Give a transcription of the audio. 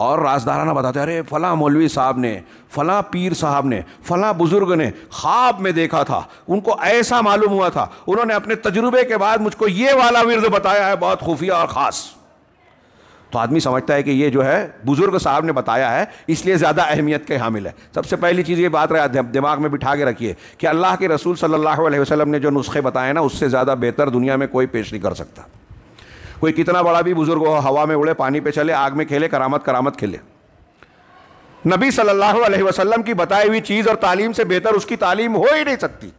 और राजदाराना बताते अरे फ़लाँ मौलवी साहब ने फ़लाँ पीर साहब ने फ़लाँ बुज़ुर्ग ने ख्वाब में देखा था उनको ऐसा मालूम हुआ था उन्होंने अपने तजुर्बे के बाद मुझको ये वाला विरद बताया है बहुत खुफिया और ख़ास तो आदमी समझता है कि ये जो है बुज़ुर्ग साहब ने बताया है इसलिए ज़्यादा अहमियत के हामिल है सबसे पहली चीज़ ये बात रहा दिमाग में बिठा के रखिए कि अल्लाह के रसूल सल्लल्लाहु अलैहि वसल्लम ने जो नुस्खे बताए ना उससे ज़्यादा बेहतर दुनिया में कोई पेश नहीं कर सकता कोई कितना बड़ा भी बुजुर्ग हो हवा में उड़े पानी पे चले आग में खेले करामत करामत खेले नबी सल्लल्लाहु अलैहि वसल्लम की बताई हुई चीज़ और तालीम से बेहतर उसकी तालीम हो ही नहीं सकती